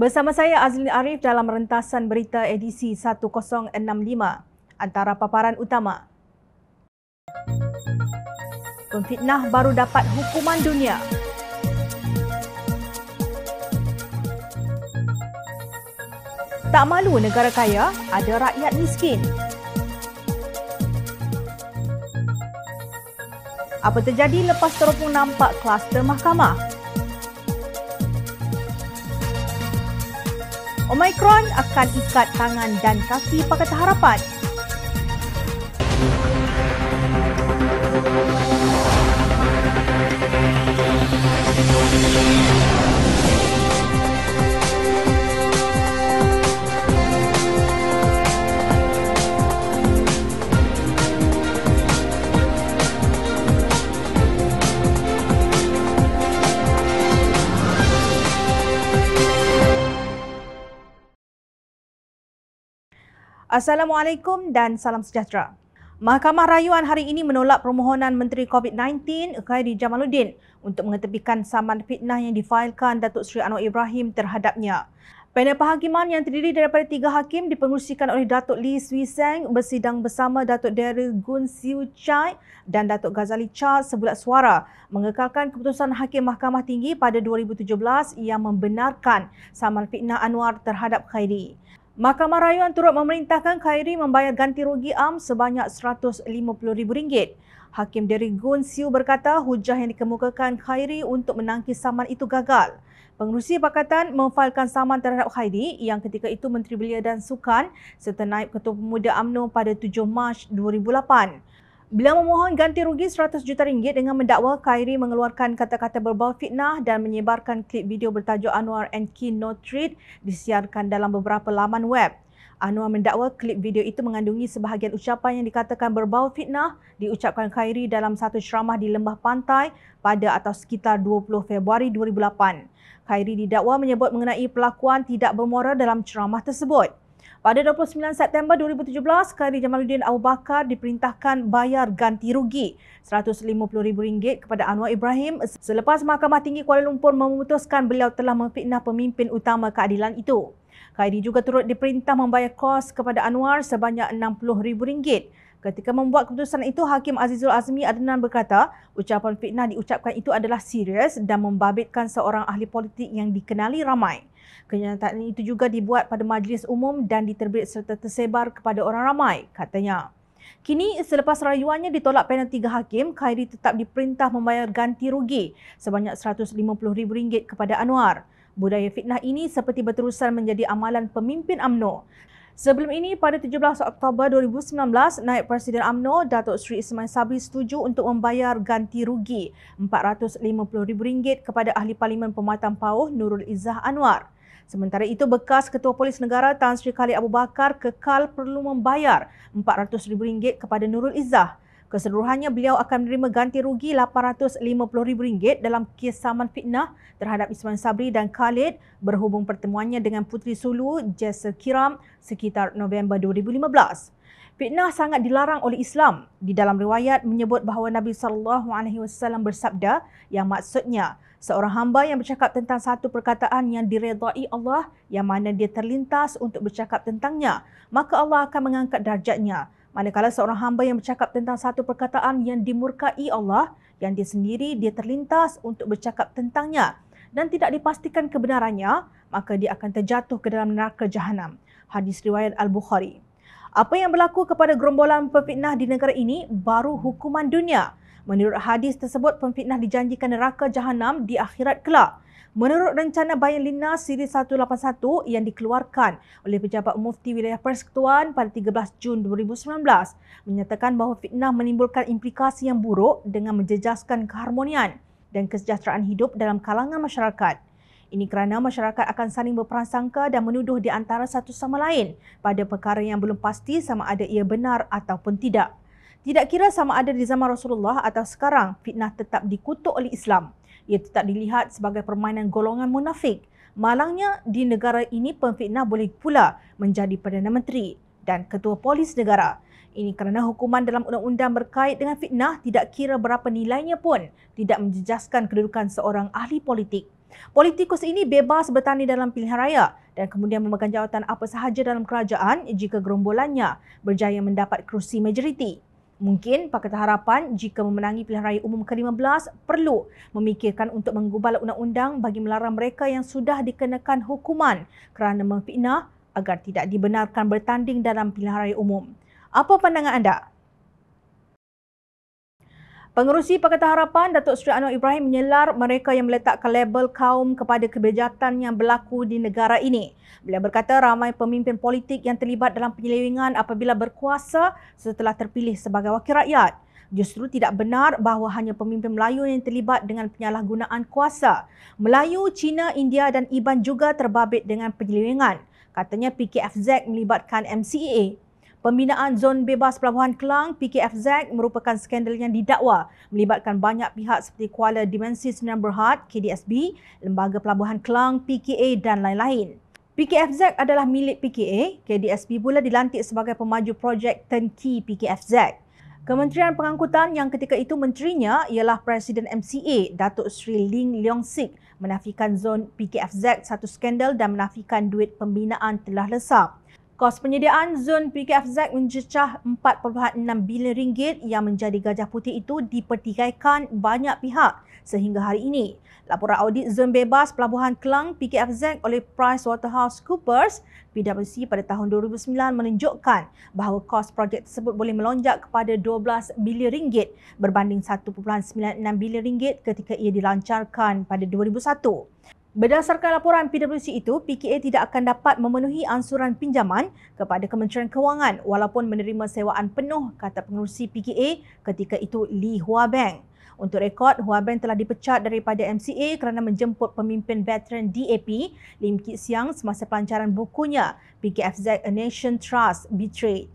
Bersama saya Azlin Arif dalam rentasan berita edisi 1065 antara paparan utama. Pemfitnah baru dapat hukuman dunia. Tak malu negara kaya, ada rakyat miskin. Apa terjadi lepas terhubung nampak kluster mahkamah? Omicron akan ikat tangan dan kaki Pakatan Harapan. Assalamualaikum dan salam sejahtera. Mahkamah Rayuan hari ini menolak permohonan Menteri COVID-19 Khairi Jamaluddin untuk mengetepikan saman fitnah yang difailkan Datuk Seri Anwar Ibrahim terhadapnya. Panel perhakiman yang terdiri daripada tiga hakim dipengerusikan oleh Datuk Lee Swee Seng bersidang bersama Datuk Daryl Gun Siu Chai dan Datuk Ghazali Cha sebulat suara mengekalkan keputusan Hakim Mahkamah Tinggi pada 2017 yang membenarkan saman fitnah Anwar terhadap Khairi. Mahkamah Rayuan turut memerintahkan Khairi membayar ganti rugi am sebanyak RM150,000. Hakim Deri Gun Siu berkata hujah yang dikemukakan Khairi untuk menangkis saman itu gagal. Pengerusi Pakatan memfailkan saman terhadap Khairi yang ketika itu Menteri Belia dan Sukan serta Naib Ketua Pemuda AMNO pada 7 Mac 2008. Beliau memohon ganti rugi 100 juta ringgit dengan mendakwa Khairi mengeluarkan kata-kata berbau fitnah dan menyebarkan klip video bertajuk Anwar and Key No Treat disiarkan dalam beberapa laman web. Anwar mendakwa klip video itu mengandungi sebahagian ucapan yang dikatakan berbau fitnah diucapkan Khairi dalam satu ceramah di Lembah Pantai pada atau sekitar 20 Februari 2008. Khairi didakwa menyebut mengenai pelakuan tidak bermoral dalam ceramah tersebut. Pada 29 September 2017, Kari Jamaluddin Abu Bakar diperintahkan bayar ganti rugi RM150,000 kepada Anwar Ibrahim selepas Mahkamah Tinggi Kuala Lumpur memutuskan beliau telah memfitnah pemimpin utama keadilan itu. Kairi juga turut diperintah membayar kos kepada Anwar sebanyak RM60,000. Ketika membuat keputusan itu, Hakim Azizul Azmi Adnan berkata, ucapan fitnah diucapkan itu adalah serius dan membabitkan seorang ahli politik yang dikenali ramai. Kenyataan itu juga dibuat pada majlis umum dan diterbit serta tersebar kepada orang ramai, katanya. Kini selepas rayuannya ditolak panel tiga hakim, Khairi tetap diperintah membayar ganti rugi sebanyak RM150,000 kepada Anwar. Budaya fitnah ini seperti berterusan menjadi amalan pemimpin AMNO. Sebelum ini, pada 17 Oktober 2019, Naib Presiden AMNO, Datuk Sri Ismail Sabri setuju untuk membayar ganti rugi RM450,000 kepada Ahli Parlimen Pematang Pauh Nurul Izzah Anwar. Sementara itu, bekas Ketua Polis Negara Tan Sri Khalid Abu Bakar kekal perlu membayar RM400,000 kepada Nurul Izzah. Keseluruhannya, beliau akan menerima ganti rugi RM850,000 dalam kes saman fitnah terhadap Ismail Sabri dan Khalid berhubung pertemuannya dengan Puteri Sulu, Jessa Kiram sekitar November 2015. Fitnah sangat dilarang oleh Islam. Di dalam riwayat menyebut bahawa Nabi sallallahu alaihi wasallam bersabda yang maksudnya seorang hamba yang bercakap tentang satu perkataan yang diredai Allah yang mana dia terlintas untuk bercakap tentangnya, maka Allah akan mengangkat darjatnya. Manakala seorang hamba yang bercakap tentang satu perkataan yang dimurkai Allah yang dia sendiri dia terlintas untuk bercakap tentangnya dan tidak dipastikan kebenarannya, maka dia akan terjatuh ke dalam neraka jahanam. Hadis riwayat Al-Bukhari. Apa yang berlaku kepada gerombolan pemfitnah di negara ini baru hukuman dunia. Menurut hadis tersebut, pemfitnah dijanjikan neraka jahanam di akhirat kelak. Menurut rencana Bayan Lina Siri 181 yang dikeluarkan oleh Pejabat Mufti Wilayah Persekutuan pada 13 Jun 2019 menyatakan bahawa fitnah menimbulkan implikasi yang buruk dengan menjejaskan keharmonian dan kesejahteraan hidup dalam kalangan masyarakat. Ini kerana masyarakat akan saling berprasangka dan menuduh di antara satu sama lain pada perkara yang belum pasti sama ada ia benar ataupun tidak. Tidak kira sama ada di zaman Rasulullah atau sekarang, fitnah tetap dikutuk oleh Islam. Ia tetap dilihat sebagai permainan golongan munafik. Malangnya, di negara ini pemfitnah boleh pula menjadi Perdana Menteri dan Ketua Polis Negara. Ini kerana hukuman dalam undang-undang berkait dengan fitnah tidak kira berapa nilainya pun tidak menjejaskan kedudukan seorang ahli politik. Politikus ini bebas bertani dalam pilihan raya dan kemudian memegang jawatan apa sahaja dalam kerajaan jika gerombolannya berjaya mendapat kerusi majoriti. Mungkin Pakatan Harapan jika memenangi pilihan raya umum ke-15 perlu memikirkan untuk menggubal undang-undang bagi melarang mereka yang sudah dikenakan hukuman kerana memfitnah agar tidak dibenarkan bertanding dalam pilihan raya umum. Apa pandangan anda? Pengerusi Pakatan Harapan Datuk Seri Anwar Ibrahim menyelar mereka yang meletakkan label kaum kepada kebejatan yang berlaku di negara ini. Beliau berkata ramai pemimpin politik yang terlibat dalam penyelewengan apabila berkuasa setelah terpilih sebagai wakil rakyat. Justru tidak benar bahawa hanya pemimpin Melayu yang terlibat dengan penyalahgunaan kuasa. Melayu, Cina, India dan Iban juga terbabit dengan penyelewengan. Katanya PKFZ melibatkan MCEA, Pembinaan zon bebas pelabuhan Kelang PKFZ merupakan skandal yang didakwa melibatkan banyak pihak seperti Kuala Dimensi Sdn Bhd KDSB, Lembaga Pelabuhan Kelang PKA dan lain-lain. PKFZ adalah milik PKA, KDSB pula dilantik sebagai pemaju projek turnkey PKFZ. Kementerian Pengangkutan yang ketika itu menterinya ialah Presiden MCA Datuk Sri Ling Leong Sik menafikan zon PKFZ satu skandal dan menafikan duit pembinaan telah lesap. Kos penyediaan zon PKFZ mencecah 4.6 bilion ringgit yang menjadi gajah putih itu dipertikaikan banyak pihak sehingga hari ini. Laporan audit zon bebas pelabuhan Kelang PKFZ oleh Price Waterhouse Coopers PwC pada tahun 2009 menunjukkan bahawa kos projek tersebut boleh melonjak kepada 12 bilion ringgit berbanding 1.96 bilion ringgit ketika ia dilancarkan pada 2001. Berdasarkan laporan PwC itu, PKA tidak akan dapat memenuhi ansuran pinjaman kepada Kementerian Kewangan walaupun menerima sewaan penuh kata pengurusi PKA ketika itu Lee Hua Bank. Untuk rekod, Hua Bank telah dipecat daripada MCA kerana menjemput pemimpin veteran DAP Lim Kit Siang semasa pelancaran bukunya PKFZ A Nation Trust Betrayed.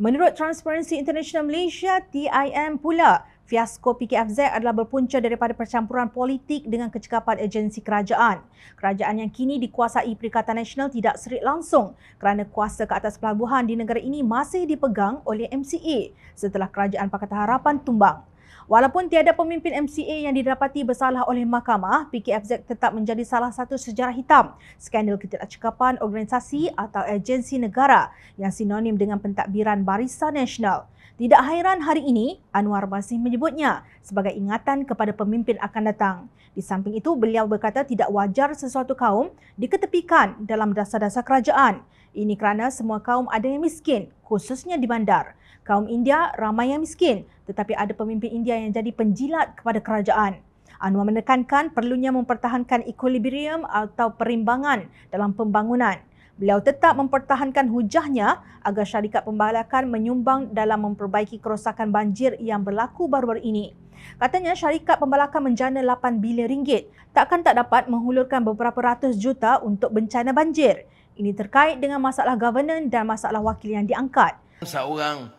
Menurut Transparency International Malaysia, TIM pula, Fiasko PKFZ adalah berpunca daripada percampuran politik dengan kecekapan agensi kerajaan. Kerajaan yang kini dikuasai Perikatan Nasional tidak serik langsung kerana kuasa ke atas pelabuhan di negara ini masih dipegang oleh MCA setelah Kerajaan Pakatan Harapan tumbang. Walaupun tiada pemimpin MCA yang didapati bersalah oleh mahkamah, PKFZ tetap menjadi salah satu sejarah hitam skandal ketidakcekapan organisasi atau agensi negara yang sinonim dengan pentadbiran Barisan Nasional. Tidak hairan hari ini, Anwar masih menyebutnya sebagai ingatan kepada pemimpin akan datang. Di samping itu, beliau berkata tidak wajar sesuatu kaum diketepikan dalam dasar-dasar kerajaan. Ini kerana semua kaum ada yang miskin, khususnya di bandar. Kaum India ramai yang miskin tetapi ada pemimpin India yang jadi penjilat kepada kerajaan. Anwar menekankan perlunya mempertahankan equilibrium atau perimbangan dalam pembangunan. Beliau tetap mempertahankan hujahnya agar syarikat pembalakan menyumbang dalam memperbaiki kerosakan banjir yang berlaku baru-baru ini. Katanya syarikat pembalakan menjana 8 bilion ringgit takkan tak dapat menghulurkan beberapa ratus juta untuk bencana banjir. Ini terkait dengan masalah governance dan masalah wakil yang diangkat. Seorang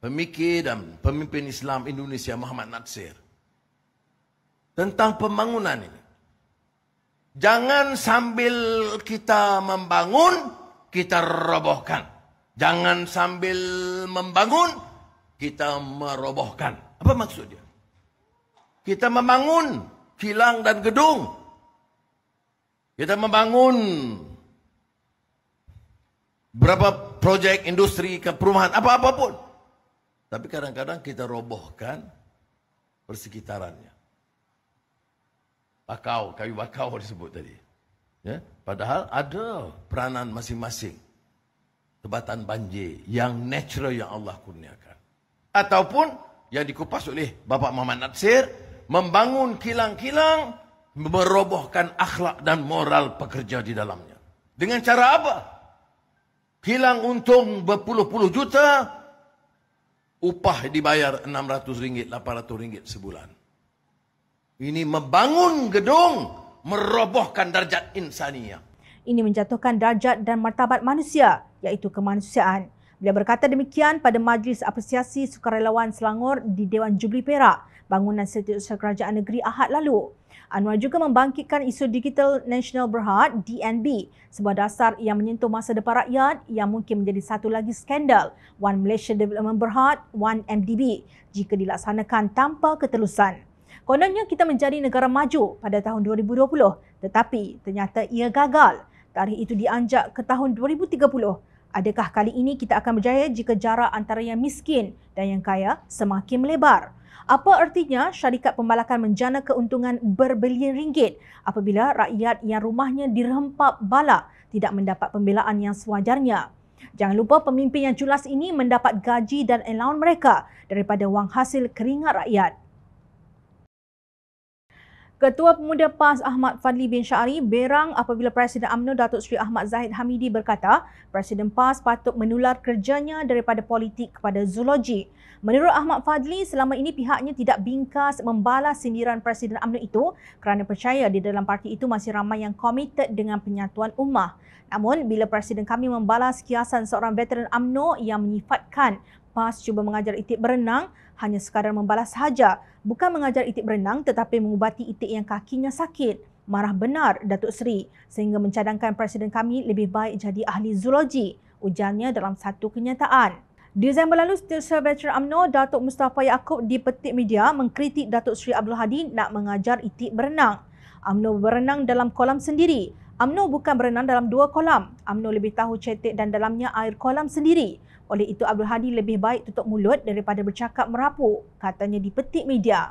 pemikir dan pemimpin Islam Indonesia Muhammad Natsir tentang pembangunan ini. Jangan sambil kita membangun, kita robohkan. Jangan sambil membangun, kita merobohkan. Apa maksudnya? Kita membangun kilang dan gedung. Kita membangun berapa projek industri ke perumahan, apa-apapun. apa apapun tapi kadang-kadang kita robohkan persekitarannya. Bakau, kayu bakau disebut tadi. Ya? Padahal ada peranan masing-masing. Tebatan banjir yang natural yang Allah kurniakan. Ataupun yang dikupas oleh Bapak Muhammad Natsir. Membangun kilang-kilang. Merobohkan akhlak dan moral pekerja di dalamnya. Dengan cara apa? Kilang untung berpuluh-puluh juta upah dibayar RM600, RM800 sebulan. Ini membangun gedung, merobohkan darjat insania. Ini menjatuhkan darjat dan martabat manusia, iaitu kemanusiaan. Beliau berkata demikian pada Majlis Apresiasi Sukarelawan Selangor di Dewan Jubli Perak, bangunan Setiausaha Kerajaan Negeri Ahad lalu. Anwar juga membangkitkan isu Digital National Berhad DNB sebuah dasar yang menyentuh masa depan rakyat yang mungkin menjadi satu lagi skandal One Malaysia Development Berhad (One mdb jika dilaksanakan tanpa ketelusan. Kononnya kita menjadi negara maju pada tahun 2020 tetapi ternyata ia gagal. Tarikh itu dianjak ke tahun 2030. Adakah kali ini kita akan berjaya jika jarak antara yang miskin dan yang kaya semakin melebar? Apa artinya syarikat pembalakan menjana keuntungan berbilion ringgit apabila rakyat yang rumahnya dirempap balak tidak mendapat pembelaan yang sewajarnya. Jangan lupa pemimpin yang jelas ini mendapat gaji dan allowance mereka daripada wang hasil keringat rakyat. Ketua Pemuda PAS Ahmad Fadli bin Syari berang apabila Presiden UMNO Datuk Seri Ahmad Zahid Hamidi berkata, Presiden PAS patut menular kerjanya daripada politik kepada zoologi. Menurut Ahmad Fadli, selama ini pihaknya tidak bingkas membalas sindiran Presiden UMNO itu kerana percaya di dalam parti itu masih ramai yang komited dengan penyatuan ummah. Namun, bila Presiden kami membalas kiasan seorang veteran UMNO yang menyifatkan PAS cuba mengajar itik berenang, hanya sekadar membalas sahaja. Bukan mengajar itik berenang tetapi mengubati itik yang kakinya sakit. Marah benar Datuk Seri sehingga mencadangkan Presiden kami lebih baik jadi ahli zoologi. Ujarnya dalam satu kenyataan. Disember lalu, Setiausaha Veteran UMNO Datuk Mustafa Yaakob di Petik Media mengkritik Datuk Sri Abdul Hadi nak mengajar itik berenang. UMNO berenang dalam kolam sendiri. UMNO bukan berenang dalam dua kolam. UMNO lebih tahu cetek dan dalamnya air kolam sendiri. Oleh itu, Abdul Hadi lebih baik tutup mulut daripada bercakap merapu, katanya di Petik Media.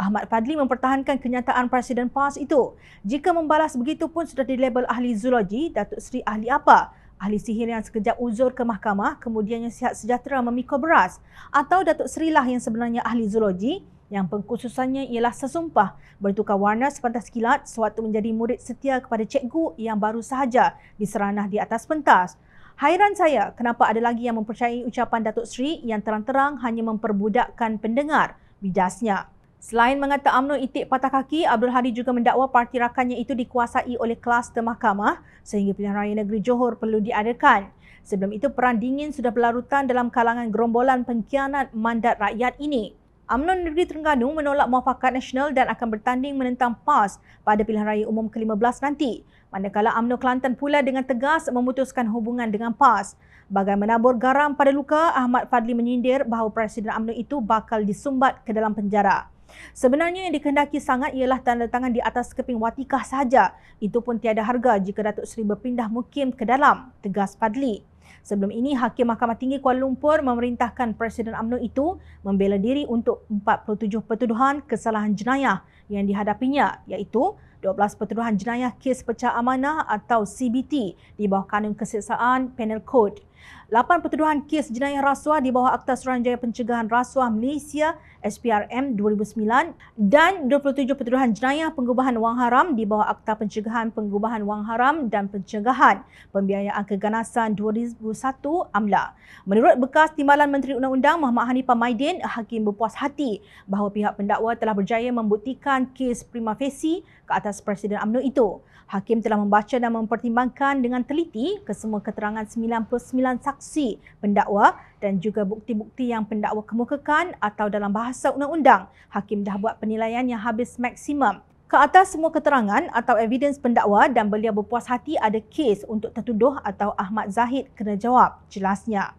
Ahmad Fadli mempertahankan kenyataan Presiden PAS itu. Jika membalas begitu pun sudah label ahli zoologi, Datuk Sri ahli apa? ahli sihir yang sekejap uzur ke mahkamah, kemudiannya sihat sejahtera memikul beras. Atau Datuk Seri lah yang sebenarnya ahli zoologi yang pengkhususannya ialah sesumpah bertukar warna sepantas kilat sewaktu menjadi murid setia kepada cikgu yang baru sahaja diseranah di atas pentas. Hairan saya kenapa ada lagi yang mempercayai ucapan Datuk Seri yang terang-terang hanya memperbudakkan pendengar bijasnya. Selain mengata UMNO itik patah kaki, Abdul Hadi juga mendakwa parti rakannya itu dikuasai oleh kelas mahkamah sehingga pilihan raya negeri Johor perlu diadakan. Sebelum itu, perang dingin sudah berlarutan dalam kalangan gerombolan pengkhianat mandat rakyat ini. UMNO Negeri Terengganu menolak muafakat nasional dan akan bertanding menentang PAS pada pilihan raya umum ke-15 nanti. Manakala UMNO Kelantan pula dengan tegas memutuskan hubungan dengan PAS. Bagai menabur garam pada luka, Ahmad Fadli menyindir bahawa Presiden UMNO itu bakal disumbat ke dalam penjara. Sebenarnya yang dikehendaki sangat ialah tanda tangan di atas keping watikah saja. Itu pun tiada harga jika Datuk Seri berpindah mukim ke dalam, tegas Padli. Sebelum ini, Hakim Mahkamah Tinggi Kuala Lumpur memerintahkan Presiden UMNO itu membela diri untuk 47 pertuduhan kesalahan jenayah yang dihadapinya iaitu 12 pertuduhan jenayah kes pecah amanah atau CBT di bawah kanun kesiksaan Panel Code. Lapan pertuduhan kes jenayah rasuah di bawah Akta Suruhanjaya Pencegahan Rasuah Malaysia SPRM 2009 dan 27 pertuduhan jenayah pengubahan wang haram di bawah Akta Pencegahan Pengubahan Wang Haram dan Pencegahan Pembiayaan Keganasan 2001 AMLA. Menurut bekas Timbalan Menteri Undang-Undang Muhammad Hanifah Maidin, Hakim berpuas hati bahawa pihak pendakwa telah berjaya membuktikan kes prima facie ke atas Presiden AMNO itu. Hakim telah membaca dan mempertimbangkan dengan teliti kesemua keterangan 99 saksi pendakwa dan juga bukti-bukti yang pendakwa kemukakan atau dalam bahasa undang-undang. Hakim dah buat penilaian yang habis maksimum. Ke atas semua keterangan atau evidence pendakwa dan beliau berpuas hati ada kes untuk tertuduh atau Ahmad Zahid kena jawab, jelasnya.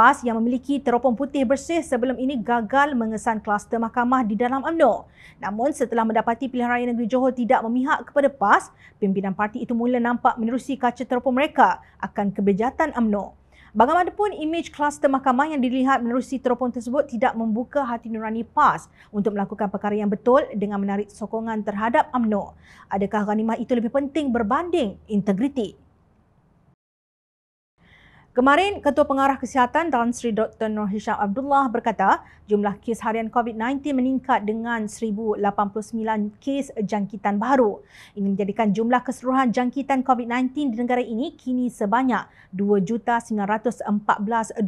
Pas yang memiliki teropong putih bersih sebelum ini gagal mengesan kluster mahkamah di dalam UMNO. Namun setelah mendapati pilihan raya negeri Johor tidak memihak kepada PAS, pimpinan parti itu mula nampak menerusi kaca teropong mereka akan kebejatan UMNO. Bagaimanapun, imej kluster mahkamah yang dilihat menerusi teropong tersebut tidak membuka hati nurani PAS untuk melakukan perkara yang betul dengan menarik sokongan terhadap UMNO. Adakah ranimah itu lebih penting berbanding integriti? Kemarin, Ketua Pengarah Kesihatan Tan Sri Dr. Nur Hisham Abdullah berkata jumlah kes harian COVID-19 meningkat dengan 1,089 kes jangkitan baru. Ini menjadikan jumlah keseluruhan jangkitan COVID-19 di negara ini kini sebanyak 2,914,220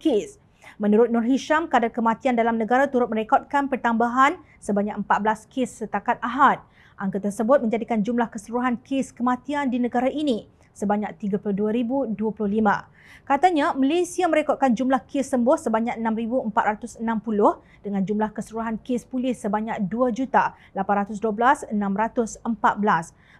kes. Menurut Nur Hisham, kadar kematian dalam negara turut merekodkan pertambahan sebanyak 14 kes setakat Ahad. Angka tersebut menjadikan jumlah keseluruhan kes kematian di negara ini sebanyak 32,025. Katanya Malaysia merekodkan jumlah kes sembuh sebanyak 6,460 dengan jumlah keseluruhan kes pulih sebanyak 2,812,614.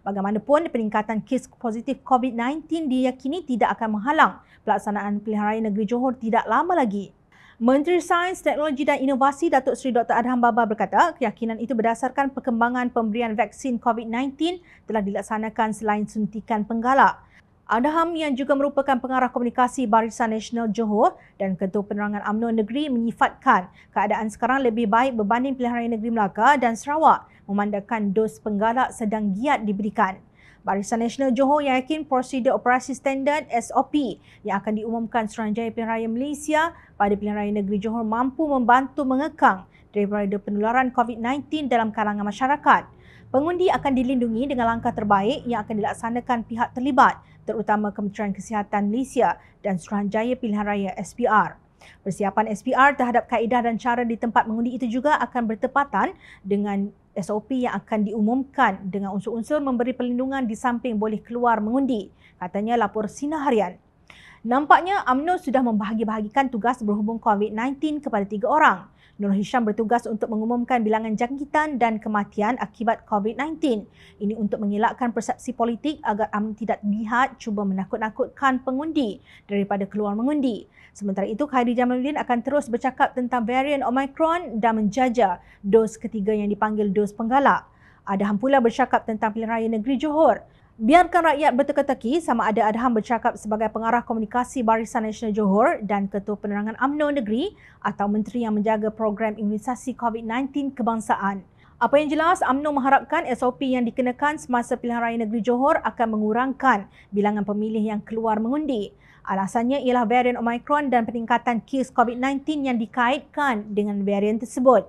Bagaimanapun, peningkatan kes positif COVID-19 diyakini tidak akan menghalang pelaksanaan pilihan raya negeri Johor tidak lama lagi. Menteri Sains, Teknologi dan Inovasi Datuk Seri Dr. Adham Baba berkata, keyakinan itu berdasarkan perkembangan pemberian vaksin COVID-19 telah dilaksanakan selain suntikan penggalak. Adham yang juga merupakan pengarah komunikasi Barisan Nasional Johor dan Ketua Penerangan UMNO Negeri menyifatkan keadaan sekarang lebih baik berbanding pilihan raya negeri Melaka dan Sarawak memandangkan dos penggalak sedang giat diberikan. Barisan Nasional Johor yakin prosedur operasi standard SOP yang akan diumumkan Seranjaya Pilihan Raya Malaysia pada Pilihan Raya Negeri Johor mampu membantu mengekang daripada penularan COVID-19 dalam kalangan masyarakat. Pengundi akan dilindungi dengan langkah terbaik yang akan dilaksanakan pihak terlibat terutama Kementerian Kesihatan Malaysia dan seranjaya Pilihan Raya SPR. Persiapan SPR terhadap kaedah dan cara di tempat mengundi itu juga akan bertepatan dengan SOP yang akan diumumkan dengan unsur-unsur memberi perlindungan di samping boleh keluar mengundi, katanya lapor Sina Harian. Nampaknya UMNO sudah membahagi-bahagikan tugas berhubung COVID-19 kepada tiga orang. Nur Hisham bertugas untuk mengumumkan bilangan jangkitan dan kematian akibat COVID-19. Ini untuk mengelakkan persepsi politik agar UMNO tidak lihat cuba menakut-nakutkan pengundi daripada keluar mengundi. Sementara itu, Khairi Jamaluddin akan terus bercakap tentang varian Omicron dan menjaja dos ketiga yang dipanggil dos penggalak. Adham pula bercakap tentang pilihan raya negeri Johor. Biarkan rakyat berteka-teki sama ada Adham bercakap sebagai pengarah komunikasi Barisan Nasional Johor dan Ketua Penerangan UMNO Negeri atau menteri yang menjaga program imunisasi COVID-19 kebangsaan. Apa yang jelas, UMNO mengharapkan SOP yang dikenakan semasa pilihan raya negeri Johor akan mengurangkan bilangan pemilih yang keluar mengundi. Alasannya ialah varian Omicron dan peningkatan kes COVID-19 yang dikaitkan dengan varian tersebut.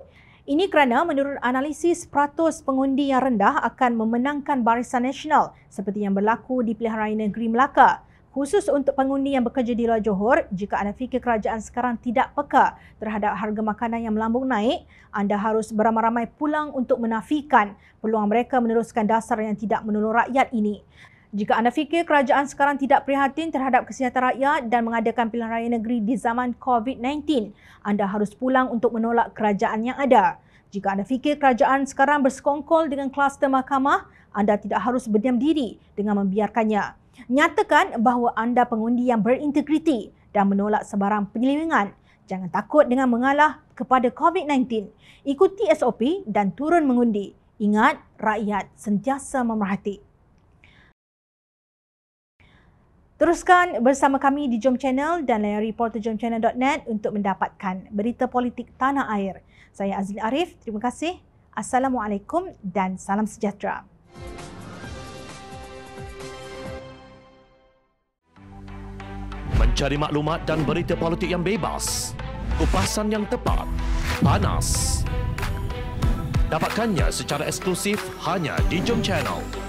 Ini kerana menurut analisis peratus pengundi yang rendah akan memenangkan barisan nasional seperti yang berlaku di Peliharaan Negeri Melaka. Khusus untuk pengundi yang bekerja di luar Johor, jika anda fikir kerajaan sekarang tidak peka terhadap harga makanan yang melambung naik, anda harus beramai-ramai pulang untuk menafikan peluang mereka meneruskan dasar yang tidak menolong rakyat ini. Jika anda fikir kerajaan sekarang tidak prihatin terhadap kesihatan rakyat dan mengadakan pilihan raya negeri di zaman COVID-19, anda harus pulang untuk menolak kerajaan yang ada. Jika anda fikir kerajaan sekarang bersekongkol dengan kluster mahkamah, anda tidak harus berdiam diri dengan membiarkannya. Nyatakan bahawa anda pengundi yang berintegriti dan menolak sebarang penyelewengan. Jangan takut dengan mengalah kepada COVID-19. Ikuti SOP dan turun mengundi. Ingat, rakyat sentiasa memerhati. Teruskan bersama kami di Jom Channel dan layari portal jomchannel.net untuk mendapatkan berita politik tanah air. Saya Azli Arif, terima kasih. Assalamualaikum dan salam sejahtera. Mencari maklumat dan berita politik yang bebas, kupasan yang tepat, panas. Dapatkannya secara eksklusif hanya di Jom Channel.